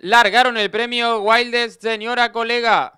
Largaron el premio Wildest, señora colega.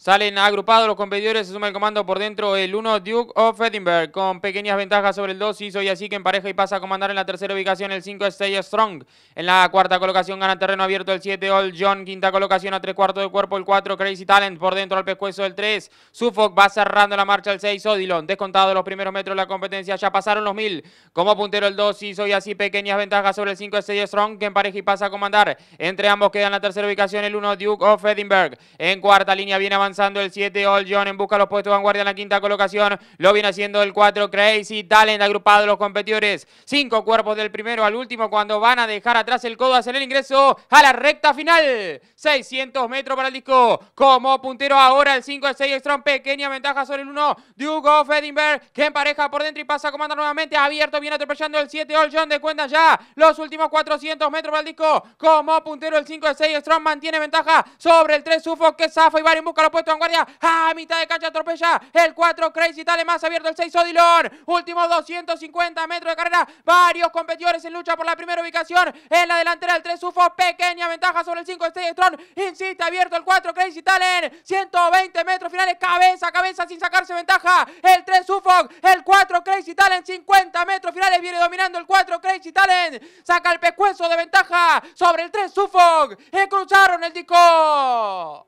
Salen agrupados los competidores, se suma el comando por dentro el 1 Duke of Edinburgh con pequeñas ventajas sobre el 2 hizo y así que en pareja y pasa a comandar en la tercera ubicación el 5 Stay Strong. En la cuarta colocación gana terreno abierto el 7 All John, quinta colocación a tres cuartos de cuerpo el 4 Crazy Talent por dentro al pescuezo el 3 Suffolk va cerrando la marcha el 6 Odilon. Descontado los primeros metros de la competencia, ya pasaron los 1000. Como puntero el 2 hizo y así pequeñas ventajas sobre el 5 Stay Strong que en pareja y pasa a comandar. Entre ambos queda en la tercera ubicación el 1 Duke of Edinburgh. En cuarta línea viene avanzando avanzando el 7, All John en busca de los puestos de vanguardia en la quinta colocación. Lo viene haciendo el 4, Crazy Talent, agrupado los competidores. Cinco cuerpos del primero al último cuando van a dejar atrás el codo, hacer el ingreso a la recta final. 600 metros para el disco. Como puntero ahora el 5, el 6, Strong. Pequeña ventaja sobre el 1, Dugo Fedinberg, que empareja por dentro y pasa a comanda nuevamente. Abierto, viene atropellando el 7, All John de cuenta ya. Los últimos 400 metros para el disco. Como puntero el 5, el 6, Strong mantiene ventaja sobre el 3, Sufo, que zafa y va en busca de los puesto A mitad de cancha atropella. El 4 Crazy Talent más abierto. El 6 Odilon. último 250 metros de carrera. Varios competidores en lucha por la primera ubicación. En la delantera el 3 UFO. Pequeña ventaja sobre el 5 Stay Strong. Insiste abierto el 4 Crazy Talent, 120 metros finales. Cabeza a cabeza sin sacarse ventaja. El 3 Sufo. El 4 Crazy Talent. 50 metros finales. Viene dominando el 4 Crazy Talent. Saca el pescuezo de ventaja sobre el 3 sufog Y cruzaron el disco.